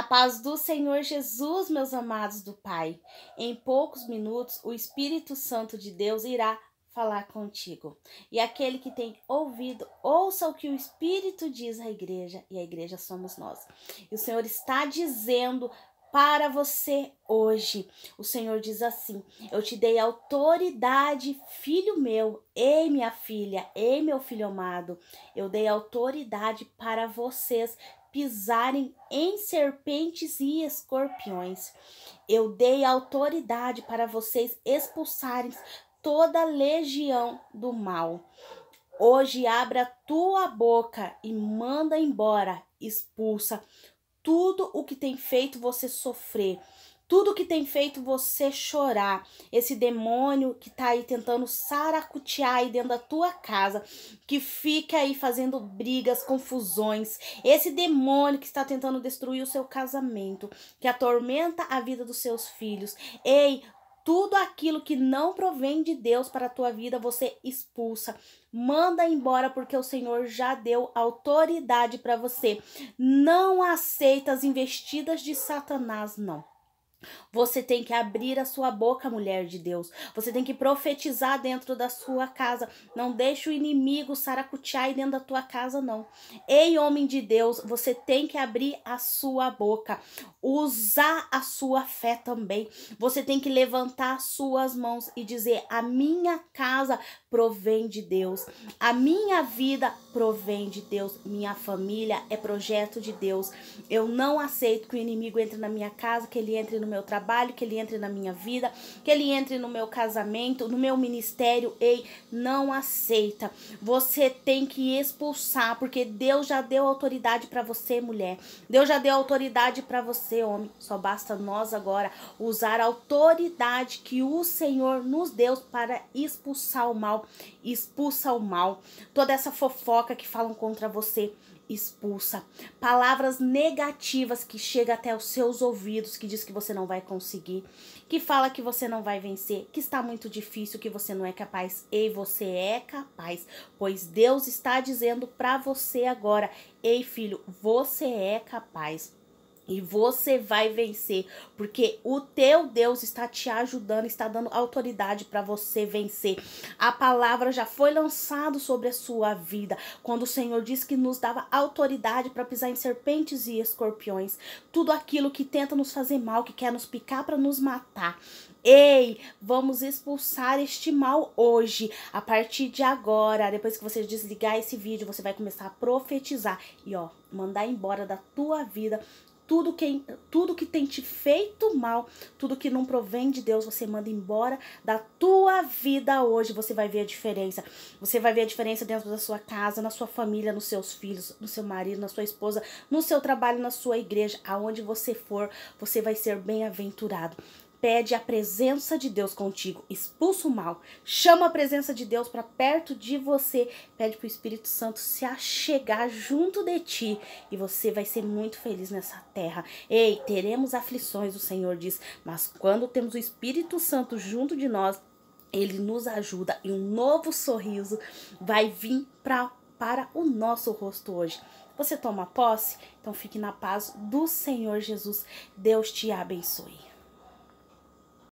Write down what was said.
A paz do Senhor Jesus, meus amados do Pai. Em poucos minutos, o Espírito Santo de Deus irá falar contigo. E aquele que tem ouvido, ouça o que o Espírito diz à igreja, e a igreja somos nós. E o Senhor está dizendo para você hoje. O Senhor diz assim: Eu te dei autoridade, filho meu, ei minha filha, ei meu filho amado. Eu dei autoridade para vocês pisarem em serpentes e escorpiões. Eu dei autoridade para vocês expulsarem toda legião do mal. Hoje abra tua boca e manda embora, expulsa tudo o que tem feito você sofrer tudo que tem feito você chorar, esse demônio que tá aí tentando saracutear aí dentro da tua casa, que fica aí fazendo brigas, confusões, esse demônio que está tentando destruir o seu casamento, que atormenta a vida dos seus filhos. Ei, tudo aquilo que não provém de Deus para a tua vida, você expulsa, manda embora porque o Senhor já deu autoridade para você. Não aceita as investidas de Satanás, não. Você tem que abrir a sua boca, mulher de Deus. Você tem que profetizar dentro da sua casa. Não deixe o inimigo saracutear aí dentro da tua casa, não. Ei, homem de Deus, você tem que abrir a sua boca. Usar a sua fé também. Você tem que levantar as suas mãos e dizer: A minha casa provém de Deus. A minha vida provém de Deus. Minha família é projeto de Deus. Eu não aceito que o inimigo entre na minha casa, que ele entre no meu trabalho, que ele entre na minha vida, que ele entre no meu casamento, no meu ministério. Ei, não aceita. Você tem que expulsar, porque Deus já deu autoridade para você, mulher. Deus já deu autoridade para você, homem. Só basta nós agora usar a autoridade que o Senhor nos deu para expulsar o mal. Expulsa o mal. Toda essa fofoca que falam contra você, expulsa. Palavras negativas que chegam até os seus ouvidos, que diz que você não vai conseguir, que fala que você não vai vencer, que está muito difícil, que você não é capaz. Ei, você é capaz, pois Deus está dizendo para você agora: "Ei, filho, você é capaz". E você vai vencer, porque o teu Deus está te ajudando, está dando autoridade para você vencer. A palavra já foi lançada sobre a sua vida, quando o Senhor disse que nos dava autoridade para pisar em serpentes e escorpiões, tudo aquilo que tenta nos fazer mal, que quer nos picar para nos matar. Ei, vamos expulsar este mal hoje. A partir de agora, depois que você desligar esse vídeo, você vai começar a profetizar e ó, mandar embora da tua vida tudo que, tudo que tem te feito mal, tudo que não provém de Deus, você manda embora da tua vida hoje. Você vai ver a diferença. Você vai ver a diferença dentro da sua casa, na sua família, nos seus filhos, no seu marido, na sua esposa, no seu trabalho, na sua igreja, aonde você for, você vai ser bem-aventurado pede a presença de Deus contigo, expulsa o mal, chama a presença de Deus para perto de você, pede para o Espírito Santo se achegar junto de ti e você vai ser muito feliz nessa terra. Ei, teremos aflições, o Senhor diz, mas quando temos o Espírito Santo junto de nós, ele nos ajuda e um novo sorriso vai vir pra, para o nosso rosto hoje. Você toma posse? Então fique na paz do Senhor Jesus. Deus te abençoe.